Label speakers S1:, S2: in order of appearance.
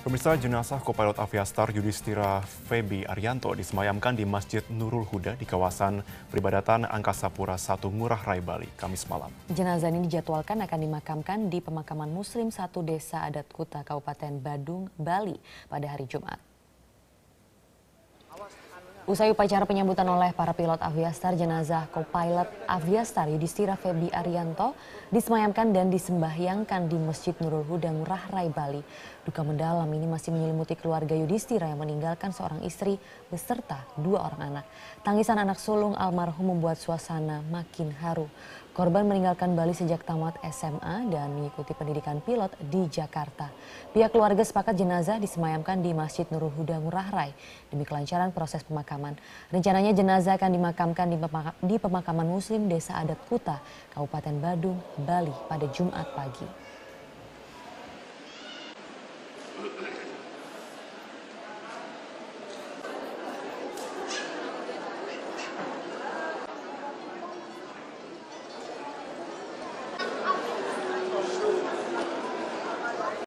S1: Pemirsa jenazah kopilot Aviastar Yudhistira Febi Arianto disemayamkan di Masjid Nurul Huda di kawasan peribadatan Angkasa Pura 1 Ngurah Rai Bali Kamis malam.
S2: Jenazah ini dijadwalkan akan dimakamkan di pemakaman Muslim satu Desa Adat Kuta Kabupaten Badung, Bali pada hari Jumat. Usai upacara penyambutan oleh para pilot Aviastar, jenazah co-pilot Aviastar Yudhistira Febi Arianto disemayamkan dan disembahyangkan di Masjid Nurul Huda Ngurah Rai, Bali. Duka mendalam ini masih menyelimuti keluarga Yudhistira yang meninggalkan seorang istri beserta dua orang anak. Tangisan anak sulung almarhum membuat suasana makin haru. Korban meninggalkan Bali sejak tamat SMA dan mengikuti pendidikan pilot di Jakarta. Pihak keluarga sepakat jenazah disemayamkan di Masjid Nurul Huda Ngurah Rai demi kelancaran proses pemakaman. Rencananya jenazah akan dimakamkan di, di pemakaman muslim Desa Adat Kuta, Kabupaten Badung, Bali pada Jumat pagi.